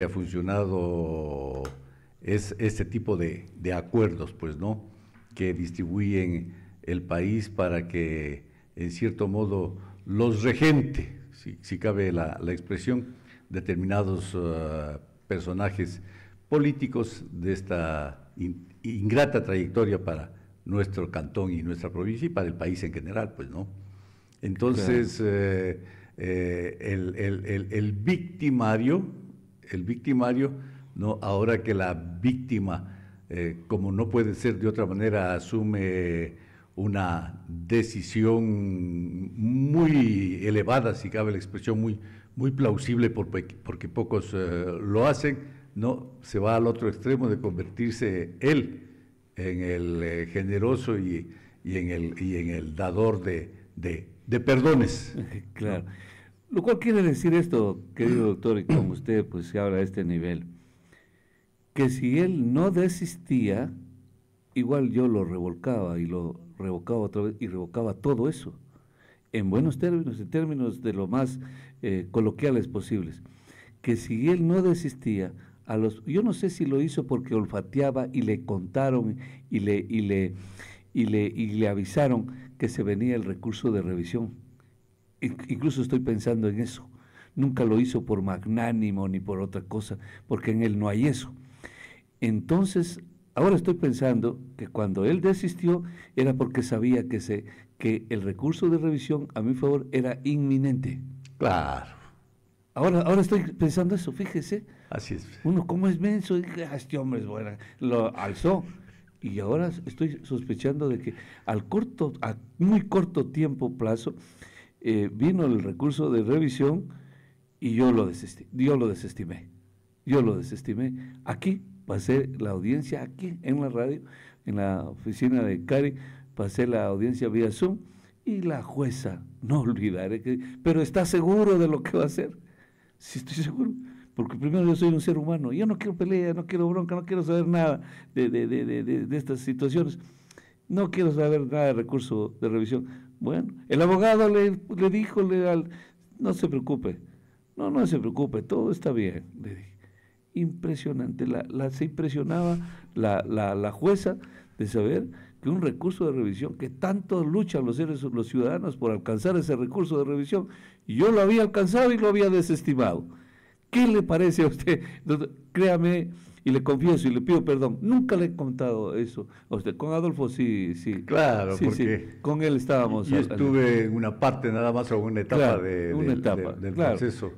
ha funcionado es este tipo de, acuerdos, pues, ¿no? Que distribuyen el país para que, en cierto modo, los regente, si, cabe la, expresión, determinados eh, personajes políticos de esta ingrata trayectoria para nuestro cantón y nuestra provincia y para el país en general, pues, ¿no? Entonces, eh, eh, el, el, el victimario el victimario, ¿no? ahora que la víctima, eh, como no puede ser de otra manera, asume una decisión muy elevada, si cabe la expresión, muy, muy plausible porque, pocos eh, lo hacen, no se va al otro extremo de convertirse él en el eh, generoso y, en el, en el dador de, perdones. Claro. Lo cual quiere decir esto, querido doctor, y como usted pues se habla a este nivel, que si él no desistía, igual yo lo revolcaba y lo revocaba otra vez y revocaba todo eso, en buenos términos, en términos de lo más eh, coloquiales posibles, que si él no desistía, a los, yo no sé si lo hizo porque olfateaba y le contaron y le, y le, y le, y le avisaron que se venía el recurso de revisión incluso estoy pensando en eso. Nunca lo hizo por magnánimo ni por otra cosa, porque en él no hay eso. Entonces, ahora estoy pensando que cuando él desistió era porque sabía que, se, que el recurso de revisión a mi favor era inminente. Claro. Ahora, ahora estoy pensando eso, fíjese. Así es. Uno, como es menso? Ah, este hombre es bueno. Lo alzó. Y ahora estoy sospechando de que al corto, a muy corto tiempo plazo, eh, vino el recurso de revisión y yo lo, desestimé, yo lo desestimé. Yo lo desestimé. Aquí pasé la audiencia, aquí en la radio, en la oficina de Cari, pasé la audiencia vía Zoom y la jueza, no olvidaré que, pero está seguro de lo que va a hacer. Sí, estoy seguro. Porque primero yo soy un ser humano, yo no quiero pelea, no quiero bronca, no quiero saber nada de, de, de, de estas situaciones. No quiero saber nada de recurso de revisión. Bueno, el abogado le, le dijo, le, no se preocupe, no, no se preocupe, todo está bien, le dije. Impresionante, la, se impresionaba la, jueza de saber que un recurso de revisión que tanto luchan los seres, los ciudadanos por alcanzar ese recurso de revisión, yo lo había alcanzado y lo había desestimado. ¿Qué le parece a usted? Créame, y le confieso y le pido perdón. Nunca le he contado eso a usted. Con Adolfo sí, sí. Claro, porque con él estábamos. Yo estuve en una parte nada más o una etapa, de, una etapa del proceso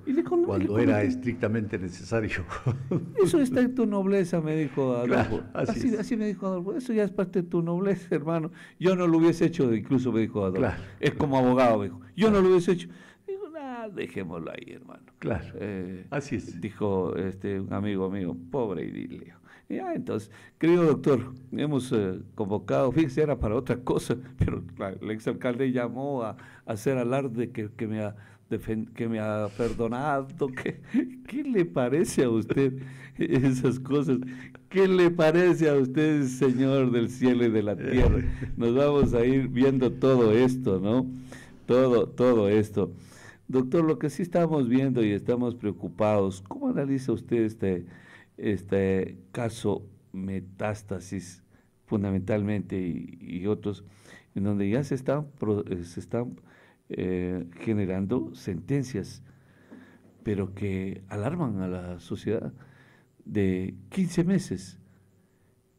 cuando era estrictamente necesario. Eso está en tu nobleza, me dijo Adolfo. así, me dijo Adolfo. Eso ya es parte de tu nobleza, hermano. Yo no lo hubiese hecho, incluso me dijo Adolfo. Es como abogado, me dijo. Yo no lo hubiese hecho dejémoslo ahí, hermano. Claro. Eh, así es. Dijo este, un amigo mío, pobre idilio. Ya, ah, entonces, querido doctor, hemos eh, convocado, fíjese, era para otra cosa, pero el el exalcalde llamó a, hacer alarde que, que, me ha que me ha perdonado. Que, ¿Qué le parece a usted esas cosas? ¿Qué le parece a usted, Señor del cielo y de la tierra? Nos vamos a ir viendo todo esto, ¿no? Todo, todo esto. Doctor, lo que sí estamos viendo y estamos preocupados, ¿cómo analiza usted este, este caso metástasis fundamentalmente y, otros, en donde ya se están, eh, están eh, generando sentencias, pero que alarman a la sociedad de 15 meses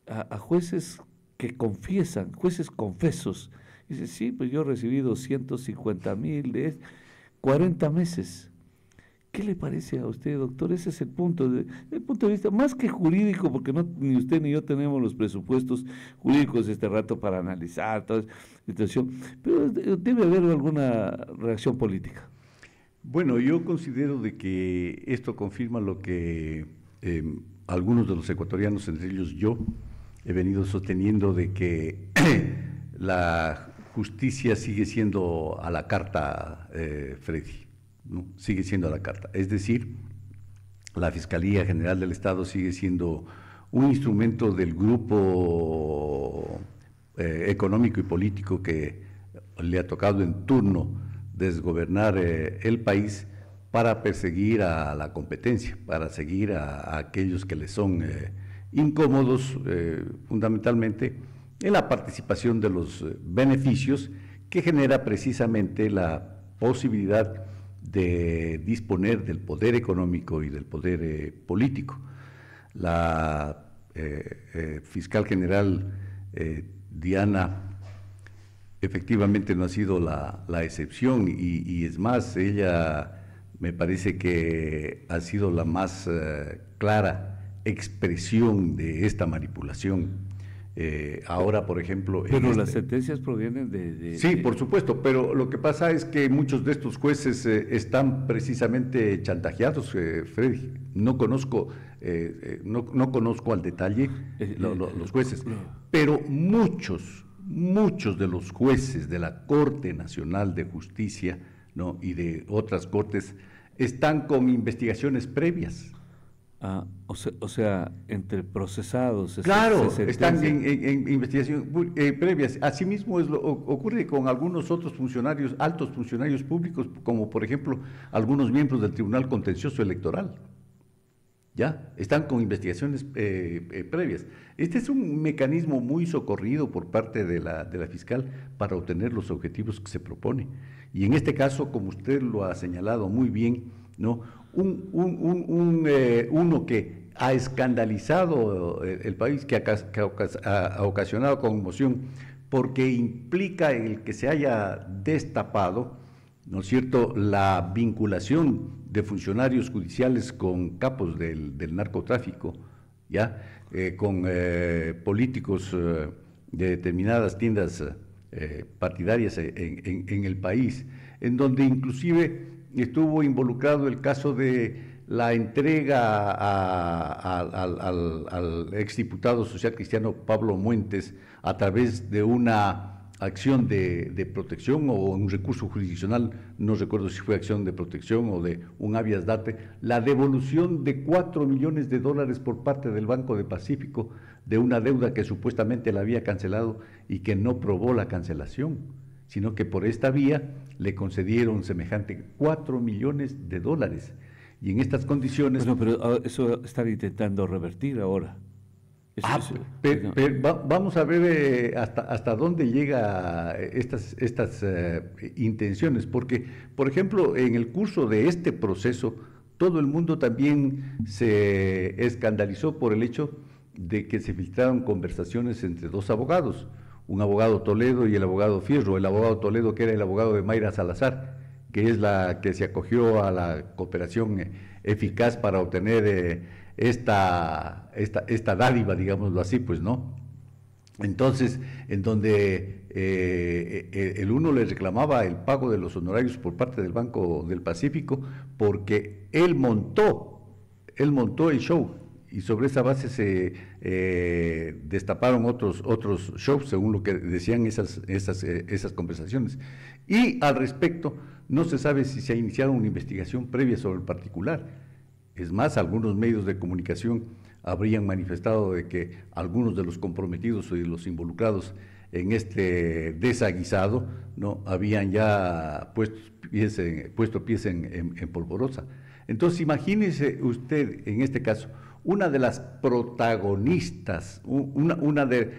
a, jueces que confiesan, jueces confesos. Dice, sí, pues yo recibí 250 mil de... Este 40 meses. ¿Qué le parece a usted, doctor? Ese es el punto, de, el punto de vista más que jurídico, porque no, ni usted ni yo tenemos los presupuestos jurídicos este rato para analizar toda esta situación, pero debe haber alguna reacción política. Bueno, yo considero de que esto confirma lo que em, algunos de los ecuatorianos, entre ellos yo, he venido sosteniendo de que la justicia sigue siendo a la carta, eh, Freddy, sigue siendo a la carta. Es decir, la Fiscalía General del Estado sigue siendo un instrumento del grupo eh, económico y político que le ha tocado en turno desgobernar eh, el país para perseguir a la competencia, para seguir a, a aquellos que le son incómodos fundamentalmente en la participación de los eh, beneficios que genera precisamente la posibilidad de disponer del poder económico y del poder eh, político. La eh, fiscal general Diana efectivamente no ha sido la, excepción y, es más, ella me parece que ha sido la más clara expresión de esta manipulación. Eh, ahora, por ejemplo... Pero las este sentencias provienen de, Sí, por supuesto, pero lo que pasa es que muchos de estos jueces eh, están precisamente chantajeados, eh, Freddy. No conozco, no, conozco al detalle los jueces, pero muchos, muchos de los jueces de la Corte Nacional de Justicia ¿no? y de otras cortes están con investigaciones previas Ah, o, sea, entre procesados. están en, investigación eh, previas. Asimismo, es lo, ocurre con algunos otros funcionarios, altos funcionarios públicos, como por ejemplo algunos miembros del Tribunal Contencioso Electoral. ¿Ya? Están con investigaciones eh, eh, previas. Este es un mecanismo muy socorrido por parte de la, de la fiscal para obtener los objetivos que se propone. Y en este caso, como usted lo ha señalado muy bien, ¿no? Eh, uno que ha escandalizado el, país, que, ha, ocasionado conmoción, porque implica el que se haya destapado, ¿no es cierto?, la vinculación de funcionarios judiciales con capos del, narcotráfico, ¿ya? Eh, con eh, políticos de determinadas tiendas partidarias en el país, en donde inclusive estuvo involucrado el caso de la entrega al, exdiputado social cristiano Pablo Muentes a través de una acción de, protección o un recurso jurisdiccional, no recuerdo si fue acción de protección o de un habeas date, la devolución de 4 millones de dólares por parte del Banco de Pacífico de una deuda que supuestamente la había cancelado y que no probó la cancelación sino que por esta vía le concedieron semejante 4 millones de dólares. Y en estas condiciones... Bueno, pero ah, eso están intentando revertir ahora. Ah, vamos a ver eh, hasta, hasta dónde llega estas, estas eh, intenciones, porque, por ejemplo, en el curso de este proceso, todo el mundo también se escandalizó por el hecho de que se filtraron conversaciones entre dos abogados un abogado Toledo y el abogado Fierro, el abogado Toledo que era el abogado de Mayra Salazar, que es la que se acogió a la cooperación eh, eficaz para obtener eh, esta, esta, dádiva, digámoslo así, pues, ¿no? Entonces, en donde eh, e, el uno le reclamaba el pago de los honorarios por parte del Banco del Pacífico porque él montó, él montó el show, y sobre esa base se eh, destaparon otros, otros shows, según lo que decían esas, eh, esas conversaciones. Y al respecto, no se sabe si se ha iniciado una investigación previa sobre el particular. Es más, algunos medios de comunicación habrían manifestado de que algunos de los comprometidos o de los involucrados en este desaguisado no habían ya puesto pies en, puesto pies en polvorosa. Entonces, imagínese usted en este caso una de las protagonistas, una, de,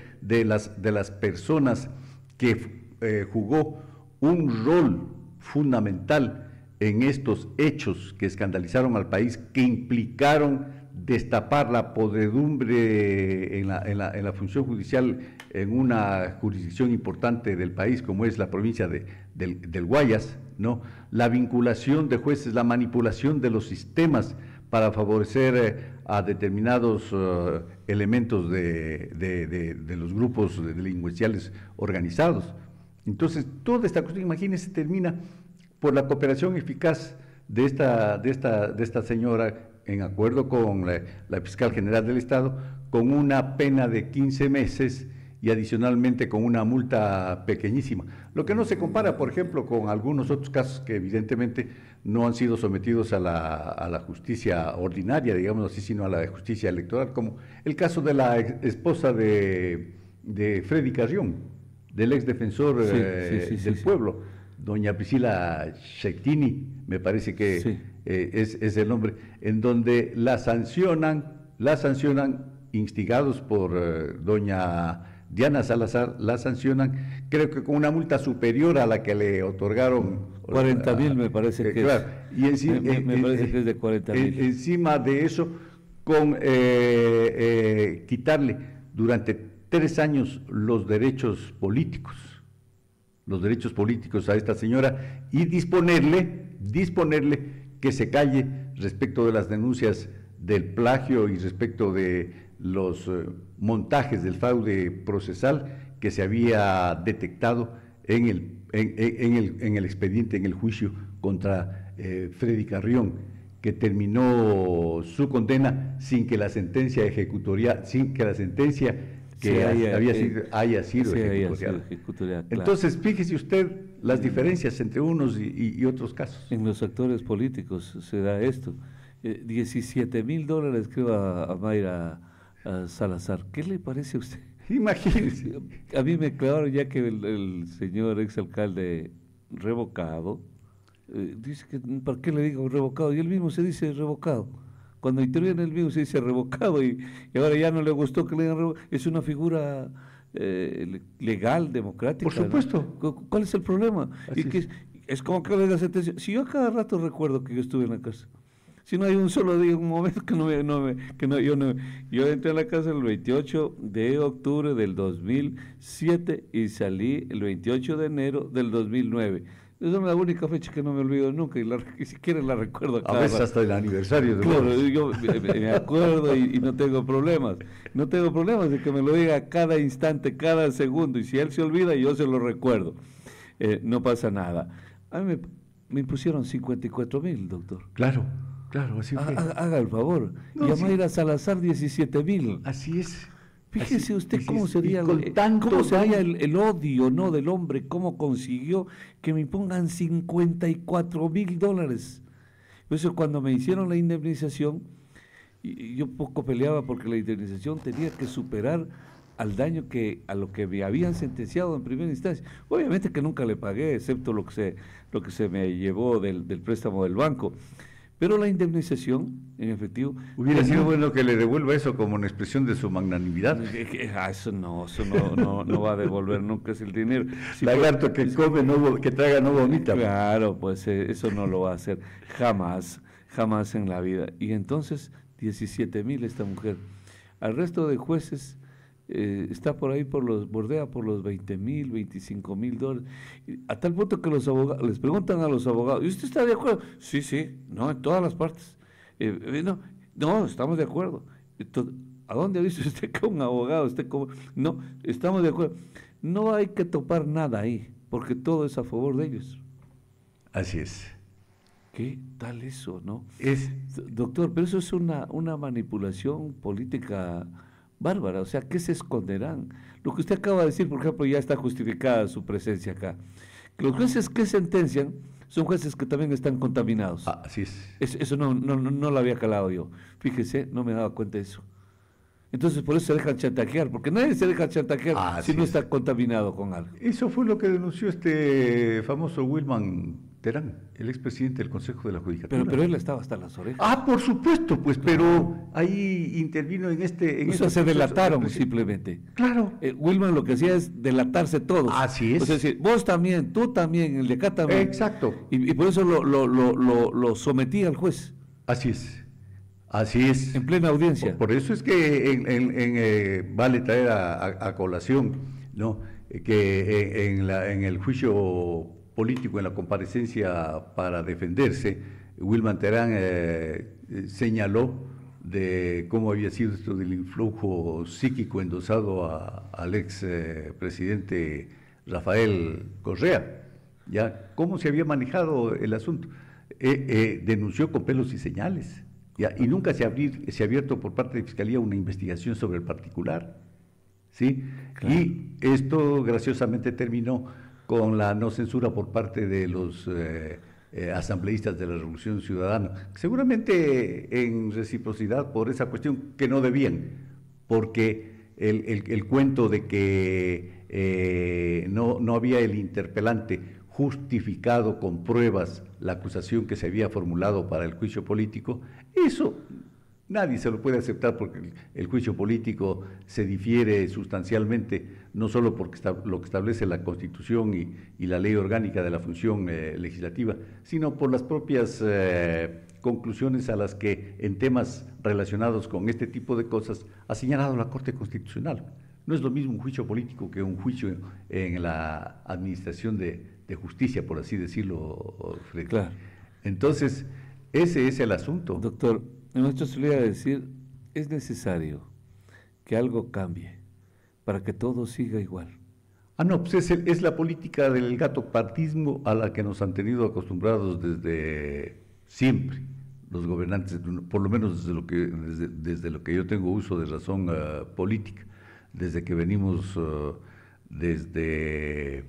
las, de, las, personas que eh, jugó un rol fundamental en estos hechos que escandalizaron al país, que implicaron destapar la podredumbre en la, en la, en la función judicial en una jurisdicción importante del país como es la provincia de, del, del Guayas, ¿no? la vinculación de jueces, la manipulación de los sistemas, para favorecer eh, a determinados eh, elementos de, los grupos delincuenciales organizados. Entonces, toda esta cuestión, imagínense, termina por la cooperación eficaz de esta, señora en acuerdo con la fiscal general del Estado, con una pena de 15 meses y adicionalmente con una multa pequeñísima. Lo que no se compara, por ejemplo, con algunos otros casos que evidentemente no han sido sometidos a la, a la justicia ordinaria, digamos así, sino a la justicia electoral, como el caso de la esposa de, de Freddy Carrión, del ex defensor eh, del pueblo, doña Priscila sectini me parece que eh, es, el nombre, en donde la sancionan, la sancionan instigados por eh, doña Diana Salazar la sancionan, creo que con una multa superior a la que le otorgaron. 40 mil ah, me parece que Y que es de 40 mil. Encima de eso, con eh, eh, quitarle durante tres años los derechos políticos, los derechos políticos a esta señora y disponerle, disponerle que se calle respecto de las denuncias del plagio y respecto de los eh, montajes del fraude procesal que se había detectado en el, en, el, en el expediente, en el juicio contra eh, Freddy Carrión, que terminó su condena sin que la sentencia ejecutoria, sin que la sentencia que haya, había sido, ejecutoria. haya sido Entonces, fíjese usted las diferencias entre unos y, otros casos. En los actores políticos se da esto. 17 eh, mil dólares, creo, a, a Mayra Salazar. ¿Qué le parece a usted? Imagínese. A mí me claro ya que el, señor señor exalcalde revocado, eh, dice que, ¿para qué le digo revocado? Y él mismo se dice revocado. Cuando interviene él mismo se dice revocado y, ahora ya no le gustó que le digan revocado. Es una figura eh, legal, democrática. Por supuesto. ¿Cuál es el problema? Y que es, como que le da sentencia. Si yo cada rato recuerdo que yo estuve en la casa si no hay un solo día, un momento que no, me, que no, yo no. Yo entré a la casa el 28 de octubre del 2007 y salí el 28 de enero del 2009. Esa es la única fecha que no me olvido nunca y, si siquiera la recuerdo. A veces hasta el aniversario. Claro, yo me, acuerdo y, no tengo problemas. No tengo problemas de que me lo diga cada instante, cada segundo. Y si él se olvida, yo se lo recuerdo. Eh, no pasa nada. A mí me, me impusieron 54 mil, doctor. Claro. Claro, así fue. haga el favor. No, ir a Salazar, 17 mil. Así es. Fíjese usted eh, cómo sería, el, tanto cómo el, el, odio no del hombre, cómo consiguió que me pongan 54 mil dólares. Eso cuando me hicieron la indemnización, y, yo poco peleaba porque la indemnización tenía que superar al daño que a lo que me habían sentenciado en primera instancia. Obviamente que nunca le pagué, excepto lo que se, lo que se me llevó del, del préstamo del banco. Pero la indemnización en efectivo. Hubiera pues, sido bueno que le devuelva eso como una expresión de su magnanimidad. Ah, eso no, eso no, va a devolver nunca es el dinero. La Lagarto que come, que traga, no bonita. Pues. Claro, pues eh, eso no lo va a hacer jamás, jamás en la vida. Y entonces, 17 mil esta mujer. Al resto de jueces eh, está por ahí, por los bordea por los 20 mil, 25 mil dólares. A tal punto que los abogados, les preguntan a los abogados, ¿y usted está de acuerdo? Sí, sí, no, en todas las partes. Eh, eh, no, estamos de acuerdo. ¿A dónde ha visto usted que un abogado esté como.? No, estamos de acuerdo. No hay que topar nada ahí, porque todo es a favor de ellos. Así es. ¿Qué tal eso, no? Es. Doctor, pero eso es una, una manipulación política bárbara, o sea, ¿qué se esconderán? Lo que usted acaba de decir, por ejemplo, ya está justificada su presencia acá. Que los jueces que sentencian son jueces que también están contaminados. Ah, sí. Eso, no, no, no, lo había calado yo. Fíjese, no me daba cuenta de eso. Entonces por eso se dejan chantajear, porque nadie se deja chantajear ah, si no está contaminado con algo. Eso fue lo que denunció este famoso Wilman Terán, el expresidente del Consejo de la Judicatura. Pero, pero él estaba hasta las orejas. Ah, por supuesto, pues, pero ahí intervino en este... En este se delataron simplemente. Claro. Wilma eh, Wilman lo que hacía es delatarse todos. Así es. es decir, vos también, tú también, el de acá también. Exacto. Y, por eso lo, lo, al juez. Así es. Así es. En plena audiencia. Por, eso es que en, eh, vale traer a, colación, ¿no? Eh, que en, la, en el juicio político en la comparecencia para defenderse, Wilman Terán eh, señaló de cómo había sido esto del influjo psíquico endosado a, al ex eh, presidente Rafael Correa, ya cómo se había manejado el asunto. Eh, denunció con pelos y señales, y nunca se, abrir, ha abierto por parte de Fiscalía una investigación sobre el particular. ¿sí? Y esto graciosamente terminó con la no censura por parte de los eh, eh, asambleístas de la Revolución Ciudadana, seguramente en reciprocidad por esa cuestión que no debían, porque el, cuento de que eh, no, no había el interpelante justificado con pruebas la acusación que se había formulado para el juicio político, eso Nadie se lo puede aceptar porque el juicio político se difiere sustancialmente, no solo porque lo que establece la Constitución y, la ley orgánica de la función eh, legislativa, sino por las propias eh, conclusiones a las que en temas relacionados con este tipo de cosas ha señalado la Corte Constitucional. No es lo mismo un juicio político que un juicio en la administración de, justicia, por así decirlo, Fred. Claro. Entonces, ese es el asunto. Doctor, nosotros solíamos decir, es necesario que algo cambie para que todo siga igual. Ah, no, pues es, la política del gato a la que nos han tenido acostumbrados desde siempre los gobernantes, por lo menos desde lo que, desde, lo que yo tengo uso de razón ah, política, desde que venimos ah, desde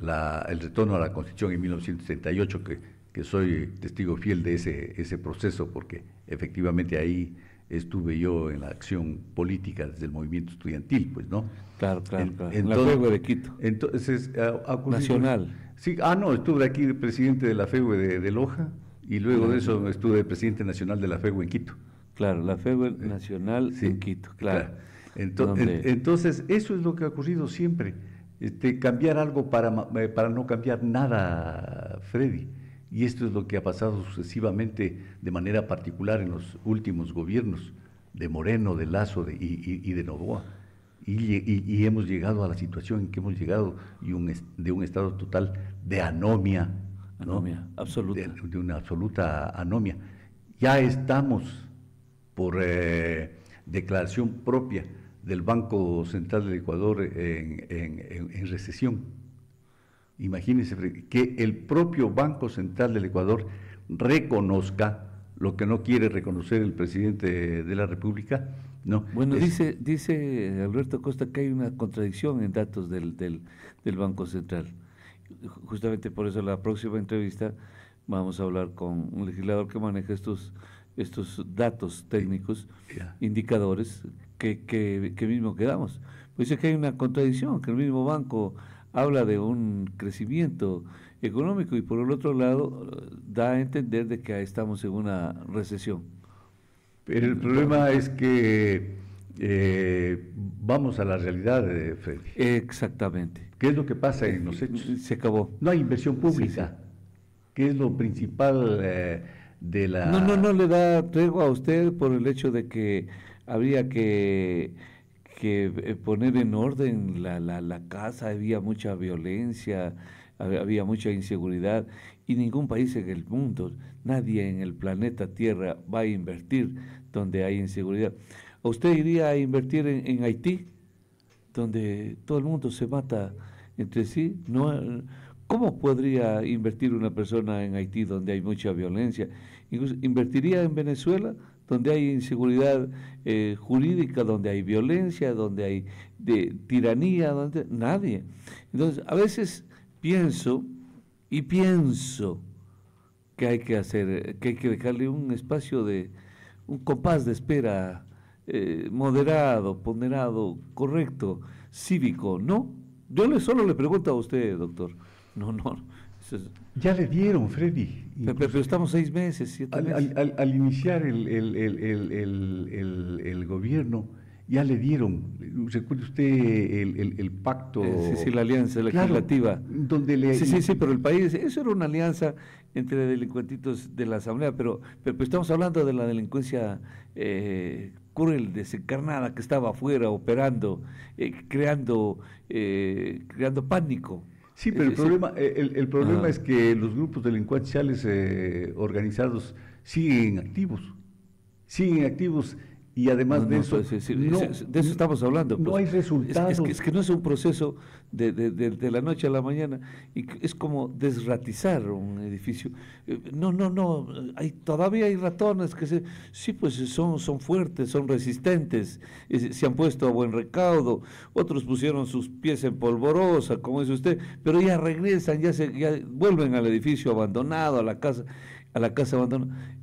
el retorno a la Constitución en 1938. que que soy testigo fiel de ese, ese proceso, porque efectivamente ahí estuve yo en la acción política desde el movimiento estudiantil, pues, ¿no? Claro, claro, claro. la FEUE de Quito. Entonces, ah, Nacional. Sí, ah, no, estuve aquí presidente de la FEUE de, Loja y luego de ah, eso estuve presidente nacional de la FEWE en Quito. Claro, la FEUE eh, nacional en Quito, claro. Entonces, entonces, eso es lo que ha ocurrido siempre. Este, cambiar algo para, eh, para no cambiar nada, Freddy. Y esto es lo que ha pasado sucesivamente de manera particular en los últimos gobiernos de Moreno, de Lazo y, de Novoa. Y, hemos llegado a la situación en que hemos llegado de un estado total de anomia. Anomia, absoluta. De, una absoluta anomia. Ya estamos por eh, declaración propia del Banco Central del Ecuador en recesión. Imagínense que el propio Banco Central del Ecuador reconozca lo que no quiere reconocer el presidente de la República. No, bueno, dice, dice Alberto Costa que hay una contradicción en datos del, del, Banco Central. Justamente por eso en la próxima entrevista vamos a hablar con un legislador que maneja estos, estos datos técnicos, indicadores, que, mismo quedamos. Pues dice que hay una contradicción, que el mismo banco habla de un crecimiento económico y por el otro lado da a entender de que estamos en una recesión. Pero el problema es que eh, vamos a la realidad, de eh, Exactamente. ¿Qué es lo que pasa en los hechos? Se acabó. No hay inversión pública, que es lo principal eh, de la... No, no, no le da tregua a usted por el hecho de que habría que que eh, poner en orden la, casa, había mucha violencia, había mucha inseguridad y ningún país en el mundo, nadie en el planeta Tierra va a invertir donde hay inseguridad. ¿Usted iría a invertir en, Haití, donde todo el mundo se mata entre sí? No, ¿Cómo podría invertir una persona en Haití donde hay mucha violencia? ¿Invertiría en Venezuela? donde hay inseguridad eh, jurídica, donde hay violencia, donde hay de, tiranía, donde nadie. Entonces, a veces pienso y pienso que hay que hacer, que hay que dejarle un espacio de, un compás de espera eh, moderado, ponderado, correcto, cívico, ¿no? Yo le, solo le pregunto a usted, doctor. No, no, ya le dieron, Freddy. Pero, estamos seis meses, siete al, meses. Al, iniciar el, gobierno, ya le dieron, ¿Recuerda usted el, pacto. Eh, sí, sí, la alianza legislativa. donde le... Sí, sí, sí, pero el país, eso era una alianza entre delincuentitos de la Asamblea, pero, pero pues, estamos hablando de la delincuencia eh, cruel, desencarnada, que estaba afuera operando, eh, creando, creando pánico. Sí, pero el problema, eh, el, el problema ah. es que los grupos delincuenciales eh, organizados siguen activos, siguen activos y además de eso... Pues, de eso estamos hablando. Pues. No hay resultados. Es, que, no es un proceso de, la noche a la mañana, y es como desratizar un edificio. Eh, no, no, no, hay, todavía hay ratones que se... Sí, pues son, son fuertes, son resistentes, eh, se han puesto a buen recaudo, otros pusieron sus pies en polvorosa, como dice usted, pero ya regresan, ya, se, ya vuelven al edificio abandonado, a la casa, a la casa abandonada.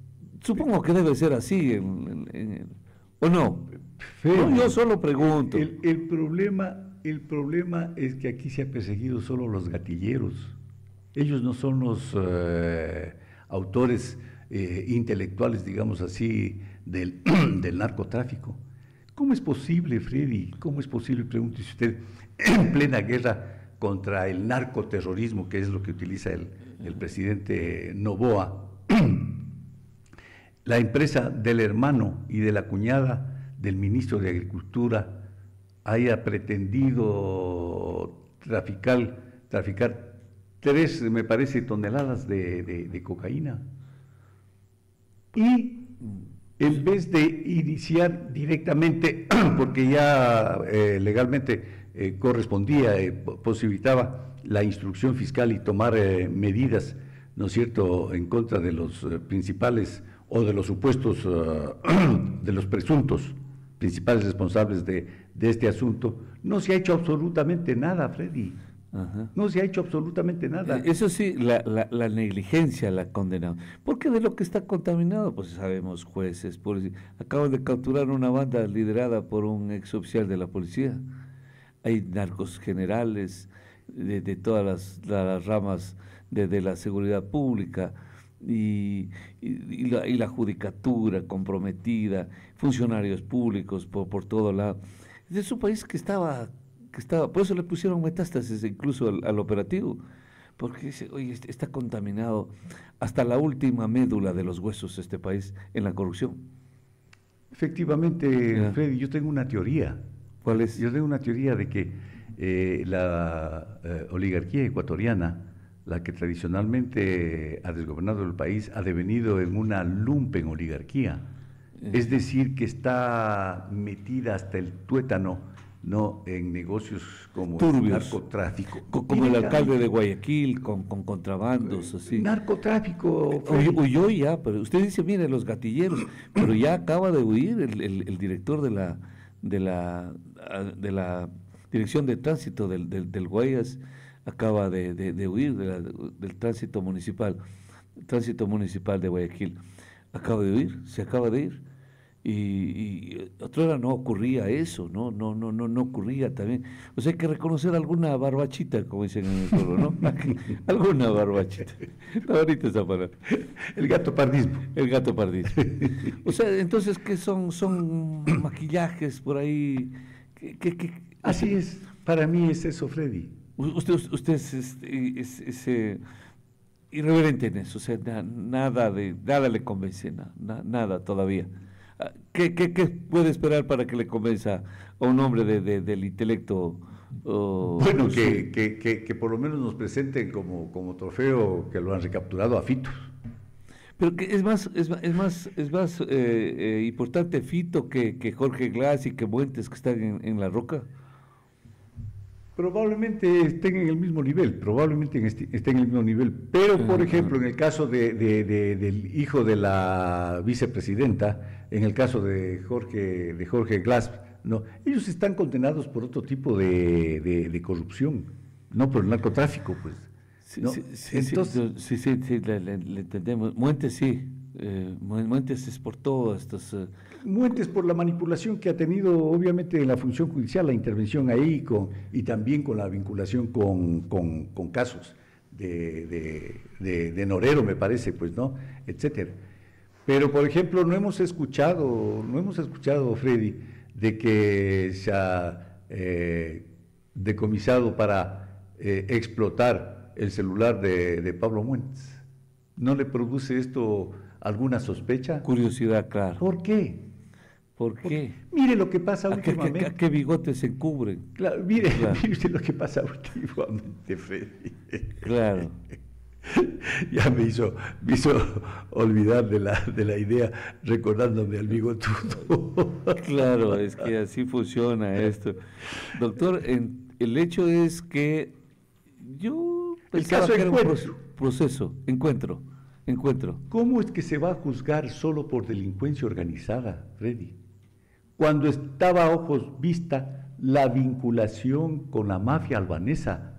Supongo que debe ser así en, ¿O no? yo solo pregunto. El, problema, el problema es que aquí se ha perseguido solo los gatilleros. Ellos no son los eh, autores eh, intelectuales, digamos así, del, del narcotráfico. ¿Cómo es posible, Freddy? ¿Cómo es posible, pregúntese usted, en plena guerra contra el narcoterrorismo, que es lo que utiliza el, el presidente Novoa, la empresa del hermano y de la cuñada del ministro de Agricultura haya pretendido traficar, tres, me parece, toneladas de, cocaína. Y en vez de iniciar directamente, porque ya eh, legalmente eh, correspondía, eh, posibilitaba la instrucción fiscal y tomar medidas, ¿no es cierto?, en contra de los principales o de los supuestos, eh, de los presuntos principales responsables de, este asunto, no se ha hecho absolutamente nada, Freddy. No se ha hecho absolutamente nada. Eh, eso sí, la, negligencia la negligencia la condenado. Porque de lo que está contaminado, pues sabemos jueces. Por, acaban de capturar una banda liderada por un exoficial de la policía. Hay narcos generales de, todas las, ramas de, de la seguridad pública y, la, y la, judicatura comprometida, funcionarios públicos por, por todo lado. Es un país que estaba, que estaba, por eso le pusieron metástasis incluso al, operativo, porque dice, oye, este, está contaminado hasta la última médula de los huesos de este país en la corrupción. Efectivamente, Freddy, yo tengo una teoría. ¿Cuál es? Yo tengo una teoría de que eh, la eh, oligarquía ecuatoriana la que tradicionalmente ha desgobernado el país, ha devenido en una lumpen oligarquía. Eh. Es decir, que está metida hasta el tuétano no en negocios como el narcotráfico. Como el alcalde de Guayaquil, con, con contrabandos, eh, así. Narcotráfico. huyó ya, pero usted dice, mire, los gatilleros, pero ya acaba de huir el, director de la, de la, ah, de la Dirección de Tránsito del, del Guayas acaba de, de, de huir del tránsito municipal, tránsito municipal de Guayaquil. Acaba de huir, se acaba de ir. Y, otra hora no ocurría eso, ¿no? No, no, no, no ocurría también. O sea, hay que reconocer alguna barbachita, como dicen en el pueblo, ¿no? alguna barbachita. la ahorita esa palabra. El gato pardismo. El gato pardismo. O sea, entonces, ¿qué son? Son maquillajes por ahí. Así es. Para mí es eso, Freddy Usted, es, eh, irreverente en eso, o sea, nada, de, nada le convence, nada todavía. Ah, ¿Qué, puede esperar para que le convenza a un hombre del intelecto? bueno, pues que, por lo menos nos presenten como, trofeo que lo han recapturado a Fito. Pero es más, es, más, eh, eh, importante Fito que, Jorge Glass y que Muentes que están en la roca. Probablemente estén en el mismo nivel, probablemente este, estén en el mismo nivel, pero por ejemplo, en el caso del hijo de la vicepresidenta, en el caso de Jorge, de Jorge Glass, no, ellos están condenados por otro tipo de, corrupción, no por el narcotráfico, pues. Sí, sí, sí, le, entendemos. Muentes sí. Eh, Muentes es por todas estas... Eh, Muentes por la manipulación que ha tenido obviamente en la función judicial, la intervención ahí con, y también con la vinculación con, casos de, Norero, me parece, pues, ¿no? Etcétera. Pero, por ejemplo, no hemos escuchado, no hemos escuchado, Freddy, de que se ha eh, decomisado para explotar el celular de, de Pablo Muentes. ¿No le produce esto ¿Alguna sospecha? Curiosidad, claro. ¿Por qué? ¿Por qué? mire lo que pasa últimamente. Qué, bigotes se cubren? mire, lo que pasa últimamente, Freddy. Claro. ya me hizo, me hizo olvidar de la, de la idea recordándome al bigotudo. claro, es que así funciona esto. Doctor, el hecho es que yo... El caso que encuentro. proceso, proceso, encuentro encuentro. ¿Cómo es que se va a juzgar solo por delincuencia organizada, Freddy? Cuando estaba a ojos vista la vinculación con la mafia albanesa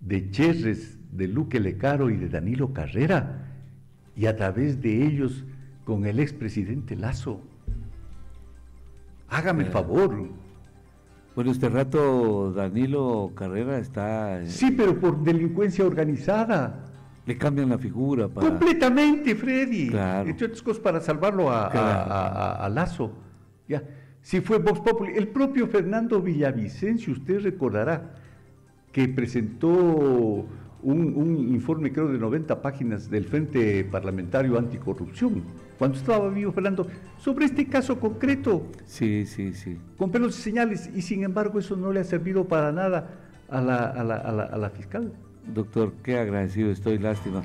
de Cherres, de Luque Lecaro y de Danilo Carrera, y a través de ellos con el expresidente Lazo. Hágame el eh, favor. Bueno, este rato Danilo Carrera está... Sí, pero por delincuencia organizada. Le cambian la figura para... Completamente, Freddy. Claro. Entre otras cosas, para salvarlo a, Lazo. Ya. Si fue Vox Populi, el propio Fernando Villavicencio, usted recordará, que presentó un, informe, creo, de 90 páginas del Frente Parlamentario Anticorrupción, cuando estaba vivo Fernando, sobre este caso concreto. Sí, sí, sí. Con pelos y señales, y sin embargo eso no le ha servido para nada a la, a la, a la, a la fiscal. Doctor, qué agradecido estoy, lástima.